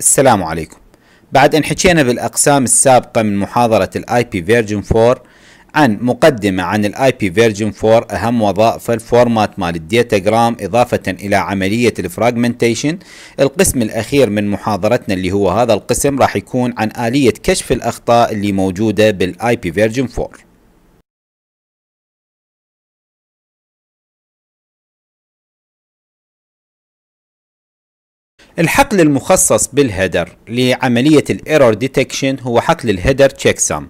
السلام عليكم بعد ان حكينا بالاقسام السابقة من محاضرة الاي بي فيرجن 4 عن مقدمة عن الاي بي فيرجن 4 اهم وظائف الفورمات مال الديتاجرام اضافة الى عملية الفراجمنتيشن القسم الاخير من محاضرتنا اللي هو هذا القسم راح يكون عن آلية كشف الاخطاء اللي موجودة بالاي بي فيرجن 4 الحقل المخصص بالهيدر لعملية الايرور ديتكشن هو حقل الهيدر تشيكسم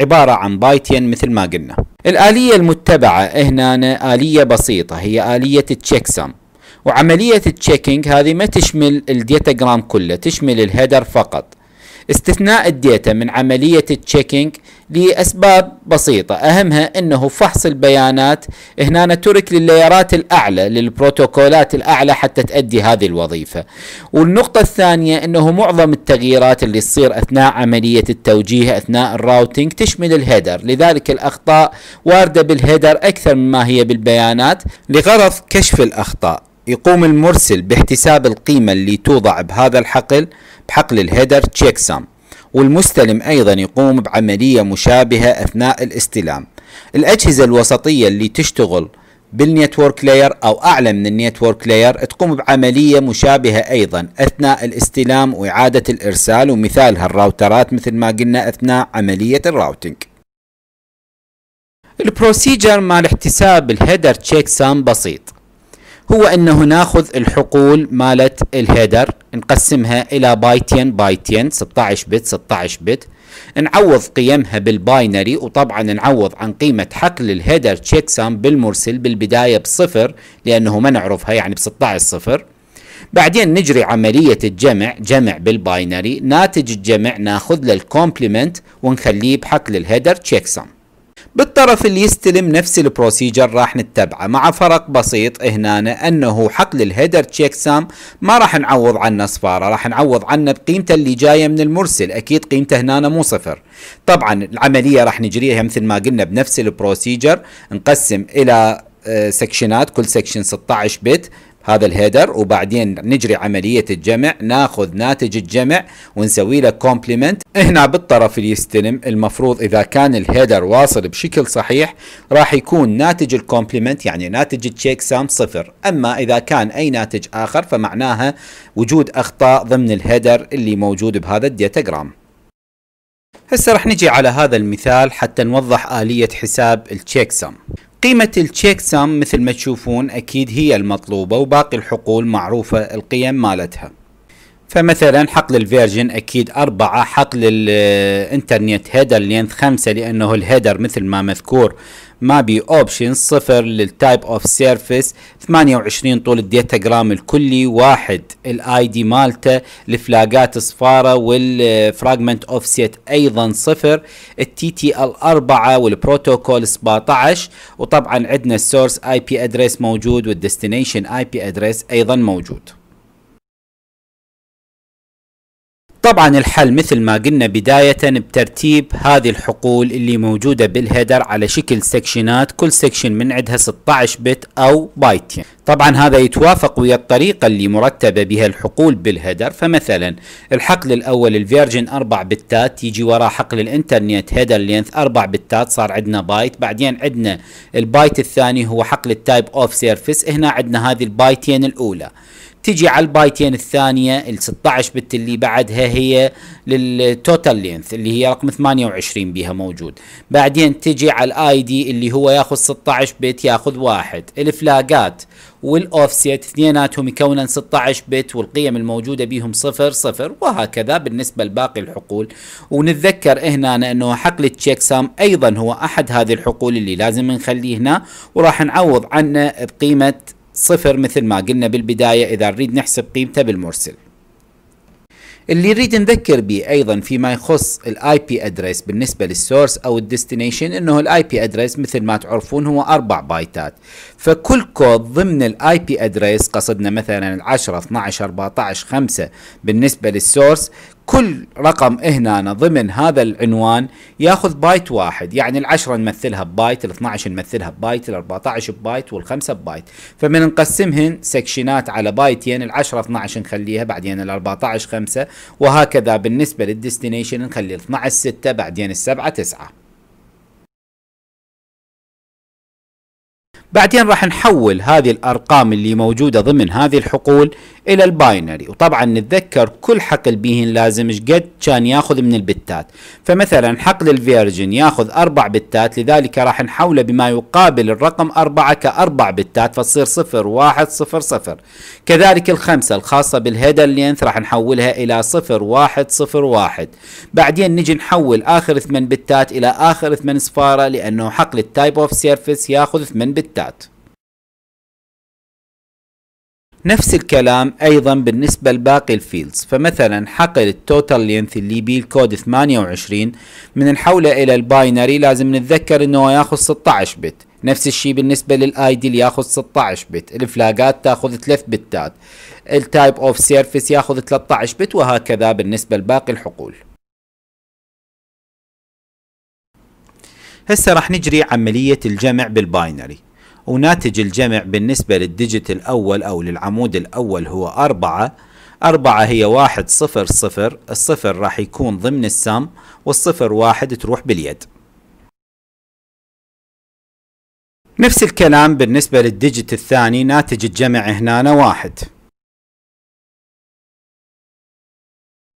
عبارة عن بايتين مثل ما قلنا الآلية المتبعة هنا آلية بسيطة هي آلية التشيكسم وعملية التشيكينج هذه ما تشمل الديتاغرام كله تشمل الهيدر فقط استثناء الداتا من عملية التشيكينج لأسباب بسيطة أهمها أنه فحص البيانات هنا ترك للليارات الأعلى للبروتوكولات الأعلى حتى تؤدي هذه الوظيفة والنقطة الثانية أنه معظم التغييرات اللي تصير أثناء عملية التوجيه أثناء الراوتينج تشمل الهيدر لذلك الأخطاء واردة بالهيدر أكثر مما هي بالبيانات لغرض كشف الأخطاء يقوم المرسل باحتساب القيمة اللي توضع بهذا الحقل بحقل الهيدر تشيكسام والمستلم أيضا يقوم بعملية مشابهة أثناء الاستلام الأجهزة الوسطية اللي تشتغل بالنيتورك لاير أو أعلى من النيتورك لاير تقوم بعملية مشابهة أيضا أثناء الاستلام وإعادة الإرسال ومثالها الراوترات مثل ما قلنا أثناء عملية الراوتينج البروسيجر مال احتساب الهيدر تشيك سام بسيط هو انه ناخذ الحقول مالت الهيدر نقسمها الى بايتين بايتين 16 بت 16 بت نعوض قيمها بالباينري وطبعا نعوض عن قيمة حقل الهيدر تشيك سام بالمرسل بالبداية بصفر لأنه ما نعرفها يعني ب 16 صفر بعدين نجري عملية الجمع جمع بالباينري ناتج الجمع ناخذ له الكومبلمنت ونخليه بحقل الهيدر تشيك سام بالطرف اللي يستلم نفس البروسيجر راح نتبعه مع فرق بسيط هنا انه حقل الهيدر تشيك سام ما راح نعوض عنه صفاره راح نعوض عنه بقيمته اللي جايه من المرسل اكيد قيمته هنا مو صفر طبعا العمليه راح نجريها مثل ما قلنا بنفس البروسيجر نقسم الى سكشنات كل سكشن 16 بت هذا الهيدر وبعدين نجري عملية الجمع ناخذ ناتج الجمع ونسوي له كومبلمنت هنا بالطرف اللي يستلم المفروض إذا كان الهيدر واصل بشكل صحيح راح يكون ناتج الكومبلمنت يعني ناتج التشيك سام صفر أما إذا كان أي ناتج آخر فمعناها وجود أخطاء ضمن الهيدر اللي موجود بهذا الديتاجرام هسه راح نجي على هذا المثال حتى نوضح آلية حساب التشيك سام قيمة التشيك سام مثل ما تشوفون أكيد هي المطلوبة وباقي الحقول معروفة القيم مالتها فمثلا حقل الفيرجن اكيد اربعة حقل الانترنت هيدر لينث خمسة لانه الهيدر مثل ما مذكور ما بي اوبشن صفر للتايب اوف سيرفيس 28 طول جرام الكلي واحد الاي دي مالته الفلاجات صفارة والفراجمنت اوف سيت ايضا صفر التي تي ال اربعة والبروتوكول 17 وطبعا عندنا السورس اي بي ادريس موجود والديستنيشن اي بي ادريس ايضا موجود طبعا الحل مثل ما قلنا بداية بترتيب هذه الحقول اللي موجودة بالهيدر على شكل سكشنات كل سكشن من عندها 16 بت أو بايتين طبعا هذا يتوافق ويا الطريقة اللي مرتبة بها الحقول بالهيدر فمثلا الحقل الأول الفيرجن 4 بتات يجي وراه حقل الانترنت هيدر لينث 4 بتات صار عندنا بايت بعدين عندنا البايت الثاني هو حقل التايب اوف سيرفيس هنا عندنا هذه البايتين الأولى تجي على البايتين الثانيه ال 16 بت اللي بعدها هي للتوتال لينث اللي هي رقم 28 بها موجود بعدين تجي على الاي دي اللي هو ياخذ 16 بت ياخذ واحد الفلاجات والاوفسيت اثنيناتهم يكونن 16 بت والقيم الموجوده بيهم صفر صفر وهكذا بالنسبه لباقي الحقول ونتذكر هنا انه حقل التشيك سام ايضا هو احد هذه الحقول اللي لازم نخليه هنا وراح نعوض عنه بقيمه صفر مثل ما قلنا بالبداية إذا نريد نحسب قيمته بالمرسل اللي نريد نذكر به ايضا فيما يخص الاي بي ادريس بالنسبه للسورس او الديستنيشن انه الاي بي ادريس مثل ما تعرفون هو اربع بايتات فكل كود ضمن الاي بي ادريس قصدنا مثلا 10 12 14 5 بالنسبه للسورس كل رقم هنا ضمن هذا العنوان ياخذ بايت واحد يعني العشرة نمثلها ببايت ال12 نمثلها ببايت ال14 ببايت وال5 ببايت فمن نقسمهن سكشنات على بايتين العشرة 12 نخليها بعدين ال14 5 وهكذا بالنسبة للديستنيشن نخلي ال 12 6 بعدين السبعة 9 بعدين راح نحول هذه الارقام اللي موجوده ضمن هذه الحقول الى الباينري وطبعا نتذكر كل حقل بيهن لازم شقد كان ياخذ من البتات فمثلا حقل الفيرجن ياخذ اربع بتات لذلك راح نحوله بما يقابل الرقم اربعة كاربع بتات فتصير صفر واحد صفر صفر كذلك الخمسة الخاصة بالهيدا لينث راح نحولها الى صفر واحد صفر واحد بعدين نجي نحول اخر ثمان بتات الى اخر ثمان صفارة لانه حقل التايب اوف سيرفيس ياخذ ثمان بتات نفس الكلام أيضا بالنسبة لباقي الفيلدز فمثلا حقل التوتال لينث اللي بيه الكود 28 من نحوله إلى الباينري لازم نتذكر أنه ياخذ 16 بت نفس الشيء بالنسبة للآيدل ياخذ 16 بت الفلاجات تاخذ 3 بتات التايب اوف سيرفيس ياخذ 13 بت وهكذا بالنسبة لباقي الحقول هسه راح نجري عملية الجمع بالباينري وناتج الجمع بالنسبة للديجيت الأول أو للعمود الأول هو أربعة أربعة هي واحد صفر صفر الصفر راح يكون ضمن السم والصفر واحد تروح باليد نفس الكلام بالنسبة للديجيت الثاني ناتج الجمع هنا واحد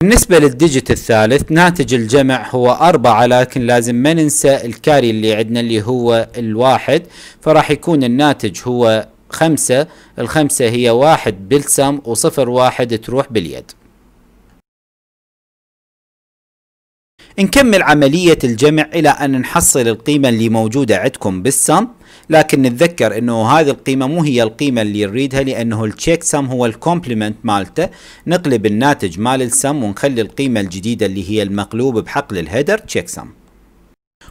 بالنسبة للديجيت الثالث ناتج الجمع هو أربعة لكن لازم ما ننسى الكاري اللي عندنا اللي هو الواحد فراح يكون الناتج هو خمسة الخمسة هي واحد بالسم وصفر واحد تروح باليد نكمل عملية الجمع إلى أن نحصل القيمة اللي موجودة عندكم بالسم لكن نتذكر انه هذه القيمه مو هي القيمه اللي نريدها لانه التشيك سم هو الكومبلمنت مالته نقلب الناتج مال السم ونخلي القيمه الجديده اللي هي المقلوب بحقل الهيدر تشيك سم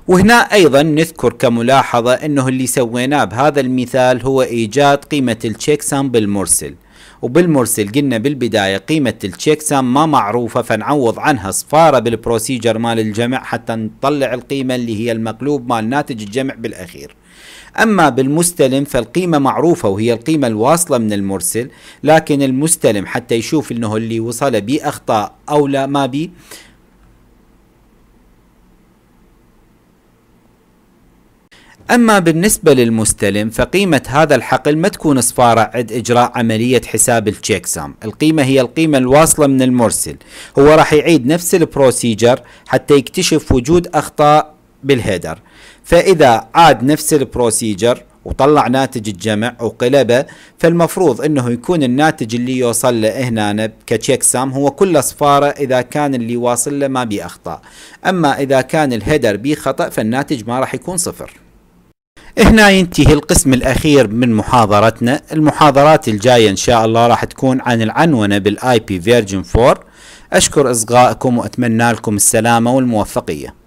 وهنا ايضا نذكر كملاحظه انه اللي سويناه بهذا المثال هو ايجاد قيمه التشيك سم بالمرسل وبالمرسل قلنا بالبداية قيمة التشيك سام ما معروفة فنعوض عنها صفارة بالبروسيجر مال الجمع حتى نطلع القيمة اللي هي المقلوب مال ناتج الجمع بالأخير أما بالمستلم فالقيمة معروفة وهي القيمة الواصلة من المرسل لكن المستلم حتى يشوف أنه اللي وصل بأخطاء أخطاء أو لا ما بي أما بالنسبة للمستلم فقيمة هذا الحقل ما تكون صفارة عند إجراء عملية حساب التشيكسام القيمة هي القيمة الواصلة من المرسل هو راح يعيد نفس البروسيجر حتى يكتشف وجود أخطاء بالهيدر فإذا عاد نفس البروسيجر وطلع ناتج الجمع وقلبه فالمفروض انه يكون الناتج اللي يوصل له هنا كتشيك سام هو كله صفاره اذا كان اللي واصل له ما بيه اخطاء اما اذا كان الهيدر بيه خطا فالناتج ما راح يكون صفر هنا ينتهي القسم الأخير من محاضرتنا المحاضرات الجاية إن شاء الله راح تكون عن العنونة بالاي بي فيرجن 4 أشكر إصغائكم وأتمنى لكم السلامة والموفقية